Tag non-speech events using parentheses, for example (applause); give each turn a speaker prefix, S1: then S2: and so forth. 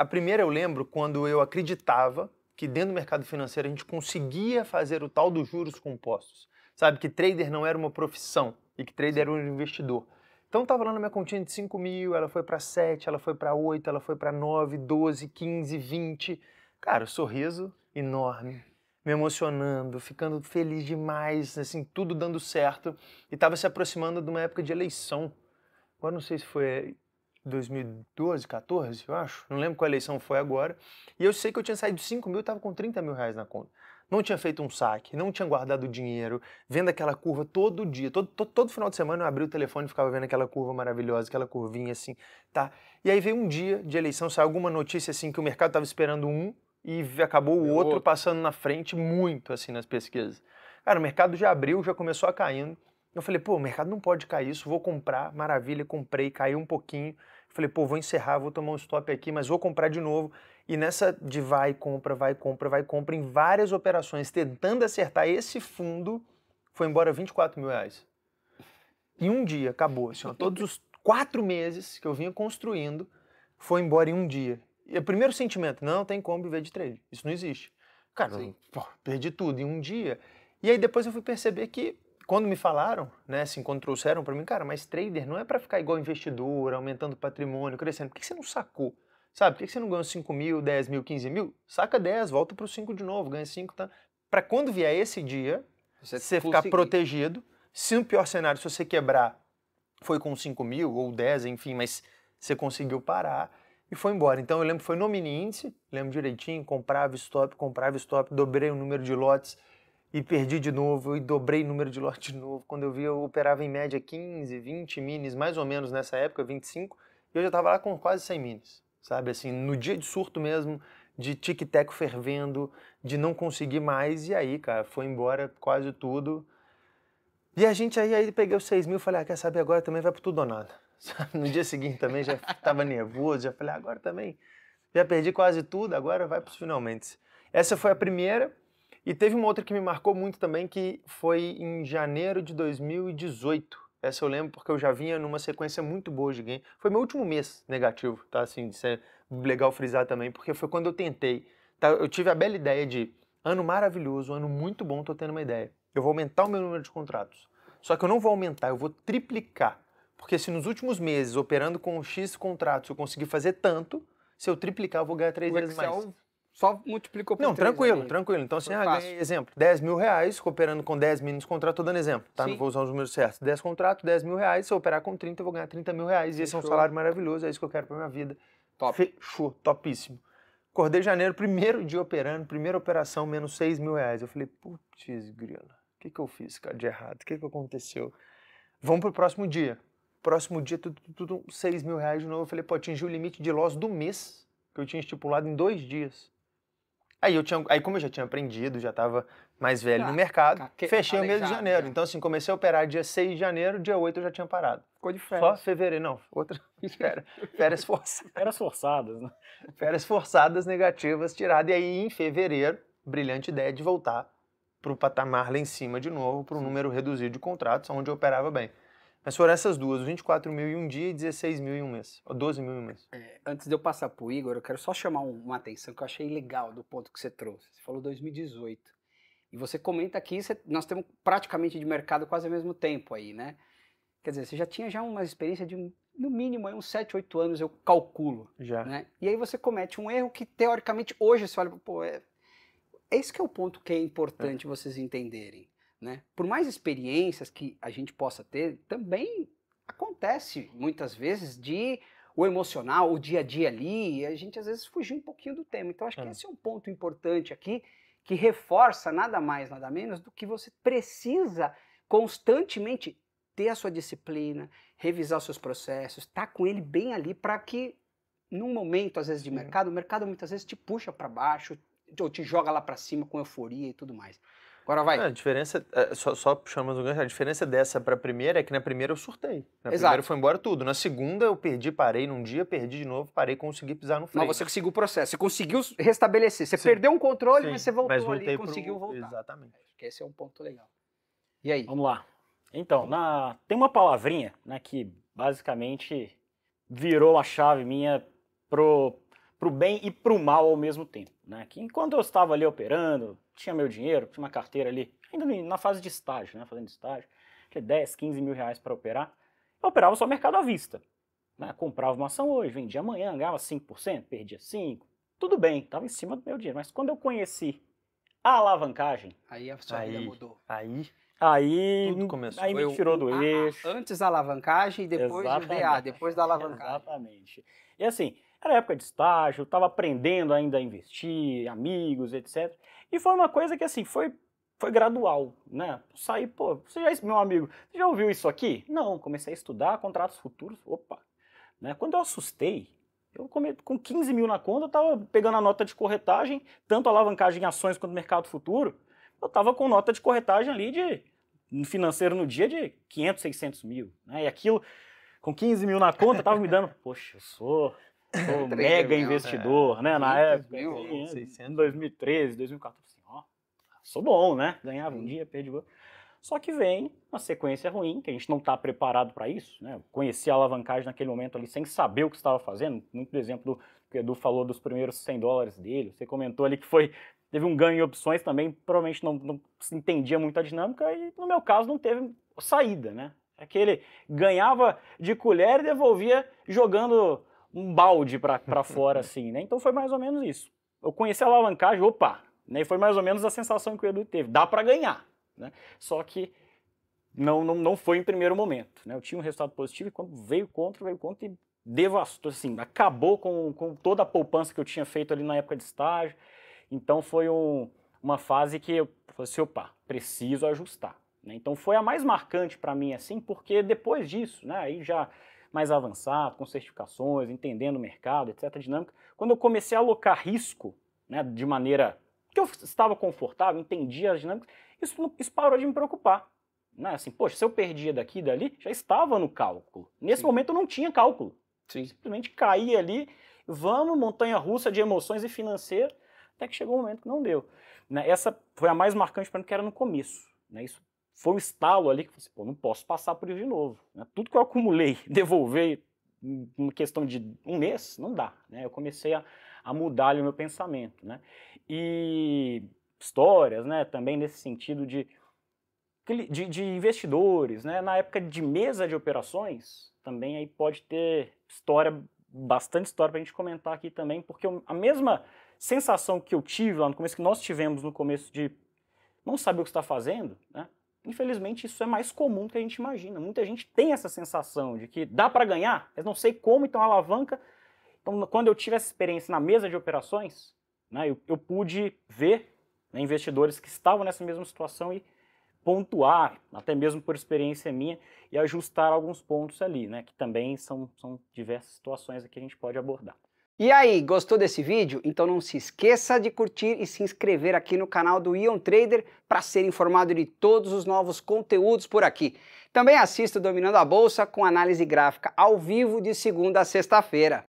S1: A primeira eu lembro quando eu acreditava que dentro do mercado financeiro a gente conseguia fazer o tal dos juros compostos. Sabe, que trader não era uma profissão e que trader era um investidor. Então estava lá na minha continha de 5 mil, ela foi para 7, ela foi para 8, ela foi para 9, 12, 15, 20. Cara, sorriso enorme, me emocionando, ficando feliz demais, assim, tudo dando certo. E estava se aproximando de uma época de eleição. Agora não sei se foi 2012, 14, eu acho. Não lembro qual eleição foi agora. E eu sei que eu tinha saído 5 mil, estava com 30 mil reais na conta. Não tinha feito um saque, não tinha guardado dinheiro, vendo aquela curva todo dia, todo, todo, todo final de semana eu abri o telefone e ficava vendo aquela curva maravilhosa, aquela curvinha assim, tá? E aí veio um dia de eleição, saiu alguma notícia assim que o mercado estava esperando um e acabou o outro, outro passando na frente muito assim nas pesquisas. Cara, o mercado já abriu, já começou a caindo. Eu falei, pô, o mercado não pode cair isso, vou comprar, maravilha, comprei, caiu um pouquinho. falei, pô, vou encerrar, vou tomar um stop aqui, mas vou comprar de novo. E nessa de vai, compra, vai, compra, vai, compra, em várias operações, tentando acertar esse fundo, foi embora 24 mil reais. Em um dia, acabou. Assim, ó, todos os quatro meses que eu vinha construindo, foi embora em um dia. E é o primeiro sentimento, não tem como viver de trade. Isso não existe. Cara, pô, perdi tudo em um dia. E aí depois eu fui perceber que quando me falaram, né, se assim, quando trouxeram para mim, cara, mas trader não é para ficar igual investidor, aumentando patrimônio, crescendo. Por que você não sacou? Sabe, por que você não ganhou 5 mil, 10 mil, 15 mil? Saca 10, volta para o 5 de novo, ganha 5. Tá? Para quando vier esse dia, você, você ficar protegido. Se no pior cenário, se você quebrar, foi com 5 mil ou 10, enfim, mas você conseguiu parar e foi embora. Então eu lembro que foi no mini índice, lembro direitinho, comprava stop, comprava stop, dobrei o número de lotes e perdi de novo, e dobrei o número de lotes de novo. Quando eu vi, eu operava em média 15, 20 minis, mais ou menos nessa época, 25, e eu já estava lá com quase 100 minis, sabe? Assim, no dia de surto mesmo, de tic-tac fervendo, de não conseguir mais, e aí, cara, foi embora quase tudo. E a gente aí, aí peguei os 6 mil, falei, ah, quer saber, agora também vai para tudo ou nada. (laughs) No dia seguinte também já estava nervoso, já falei, ah, agora também, já perdi quase tudo, agora vai para os finalmente. Essa foi a primeira, e teve uma outra que me marcou muito também, que foi em janeiro de 2018. Essa eu lembro porque eu já vinha numa sequência muito boa de game. Foi meu último mês negativo, tá? Assim, isso é legal frisar também, porque foi quando eu tentei. Tá? Eu tive a bela ideia de ano maravilhoso, ano muito bom, tô tendo uma ideia. Eu vou aumentar o meu número de contratos. Só que eu não vou aumentar, eu vou triplicar. Porque se nos últimos meses, operando com X contratos, eu conseguir fazer tanto, se eu triplicar, eu vou ganhar três o vezes Excel mais só multiplicou por Não, né, tranquilo, né? tranquilo. Então, assim, ah, exemplo, 10 mil reais, cooperando com 10 mínimos contrato, tô dando exemplo, tá? Sim. Não vou usar os números certos. 10 contratos, 10 mil reais, se eu operar com 30, eu vou ganhar 30 mil reais. E esse é um salário maravilhoso, é isso que eu quero pra minha vida. Top. Fechou, topíssimo. Acordei janeiro, primeiro dia operando, primeira operação, menos 6 mil reais. Eu falei, putz, grila, o que, que eu fiz, cara, de errado? O que, que aconteceu? Vamos pro próximo dia. Próximo dia, tudo, tudo, 6 mil reais de novo. Eu falei, pô, atingi o limite de loss do mês que eu tinha estipulado em dois dias. Aí eu tinha, aí como eu já tinha aprendido, já estava mais velho no mercado, que, fechei o mês de janeiro. Então assim, comecei a operar dia 6 de janeiro, dia 8 eu já tinha parado. Ficou de férias. Só fevereiro, não, outra (laughs) férias, férias forçadas. Férias forçadas, né? Férias forçadas negativas tiradas e aí em fevereiro, brilhante ideia de voltar para o patamar lá em cima de novo, para um número reduzido de contratos, onde eu operava bem. Mas foram essas duas, 24 mil em um dia e 16 mil em um mês, ou 12 mil em um mês. É, antes de eu passar para o Igor, eu quero
S2: só chamar uma atenção que eu achei legal do ponto que você trouxe. Você falou 2018. E você comenta aqui, você, nós temos praticamente de mercado quase ao mesmo tempo aí, né? Quer dizer, você já tinha já uma experiência de, no mínimo, uns 7, 8 anos, eu calculo. Já. Né? E aí você comete um erro que, teoricamente, hoje você olha, pô, é, esse é que é o ponto que é importante é. vocês entenderem. Né? Por mais experiências que a gente possa ter, também acontece muitas vezes de o emocional, o dia a dia ali, a gente às vezes fugir um pouquinho do tema. Então acho que é. esse é um ponto importante aqui que reforça nada mais, nada menos do que você precisa constantemente ter a sua disciplina, revisar os seus processos, estar tá com ele bem ali para que num momento às vezes de mercado, o mercado muitas vezes te puxa para baixo ou te joga lá para cima com euforia e tudo mais.
S1: Agora vai. a diferença, é, só, só puxando o um gancho, a diferença dessa para a primeira é que na primeira eu surtei. Na Exato. primeira foi embora tudo. Na segunda eu perdi, parei num dia, perdi de novo, parei, consegui pisar no freio. Mas você conseguiu o processo, você conseguiu restabelecer. Você Sim. perdeu um controle, Sim. mas você voltou mas ali e conseguiu pro... voltar. Exatamente.
S2: Esse é um ponto legal.
S3: E aí? Vamos lá. Então, na... tem uma palavrinha né, que basicamente virou a chave minha pro para o bem e para o mal ao mesmo tempo. Né? Que enquanto eu estava ali operando, tinha meu dinheiro, tinha uma carteira ali, ainda na fase de estágio, né? fazendo estágio, tinha 10, 15 mil reais para operar, eu operava só mercado à vista. Né? Comprava uma ação hoje, vendia amanhã, ganhava 5%, perdia 5%, tudo bem, estava em cima do meu dinheiro. Mas quando eu conheci a alavancagem... Aí a sua aí, vida mudou. Aí... Aí, Tudo começou. aí me tirou do a, eixo. Antes da alavancagem e depois o DA, depois da alavancagem. Exatamente. E assim, era época de estágio, estava aprendendo ainda a investir, amigos, etc. E foi uma coisa que assim, foi foi gradual, né? Saí, pô, você já, é meu amigo, você já ouviu isso aqui? Não, comecei a estudar contratos futuros, opa. Né? Quando eu assustei, eu come, com 15 mil na conta, eu estava pegando a nota de corretagem, tanto alavancagem em ações quanto mercado futuro, eu estava com nota de corretagem ali de financeiro no dia de 500, 600 mil. Né? E aquilo, com 15 mil na conta, estava me dando, (laughs) poxa, eu sou o (laughs) mega investidor, é. né? Na época, mil, assim, 2013, 2014, assim, ó, sou bom, né? Ganhava um dia, perdi outro. Só que vem uma sequência ruim, que a gente não está preparado para isso, né? Eu conheci a alavancagem naquele momento ali sem saber o que estava fazendo. Muito do exemplo do que o Edu falou dos primeiros 100 dólares dele. Você comentou ali que foi teve um ganho em opções também, provavelmente não, não entendia muito a dinâmica e no meu caso não teve saída, né? É que ele ganhava de colher e devolvia jogando um balde para fora, (laughs) assim, né? Então foi mais ou menos isso. Eu conheci a alavancagem, opa, né? Foi mais ou menos a sensação que o Edu teve. Dá para ganhar, né? Só que não, não, não foi em primeiro momento, né? Eu tinha um resultado positivo e quando veio contra, veio contra e devastou, assim, acabou com, com toda a poupança que eu tinha feito ali na época de estágio. Então foi um, uma fase que eu falei assim, opa, preciso ajustar. Né? Então foi a mais marcante para mim, assim, porque depois disso, né? Aí já mais avançado, com certificações, entendendo o mercado, etc., dinâmica, quando eu comecei a alocar risco né, de maneira que eu estava confortável, entendia as dinâmicas, isso, isso parou de me preocupar. Né? Assim, poxa, se eu perdia daqui e dali, já estava no cálculo. Nesse Sim. momento eu não tinha cálculo. Sim. Simplesmente caí ali, vamos, montanha russa de emoções e financeiro, até que chegou um momento que não deu. Né? Essa foi a mais marcante para mim, que era no começo. Né? Isso foi um estalo ali que eu assim, pô, não posso passar por isso de novo. Né? Tudo que eu acumulei, (laughs) devolver em questão de um mês, não dá. Né? Eu comecei a, a mudar o meu pensamento. Né? E histórias né, também nesse sentido de, de, de investidores. Né? Na época de mesa de operações, também aí pode ter história, bastante história para a gente comentar aqui também, porque a mesma sensação que eu tive lá no começo, que nós tivemos no começo de não saber o que está fazendo, né? infelizmente isso é mais comum do que a gente imagina. Muita gente tem essa sensação de que dá para ganhar, mas não sei como, então alavanca. Então, quando eu tive essa experiência na mesa de operações, né, eu, eu, pude ver né, investidores que estavam nessa mesma situação e pontuar, até mesmo por experiência minha, e ajustar alguns pontos ali, né, que também são, são diversas situações que a gente pode abordar.
S2: E aí, gostou desse vídeo? Então não se esqueça de curtir e se inscrever aqui no canal do Ion Trader para ser informado de todos os novos conteúdos por aqui. Também assista Dominando a Bolsa com análise gráfica ao vivo de segunda a sexta-feira.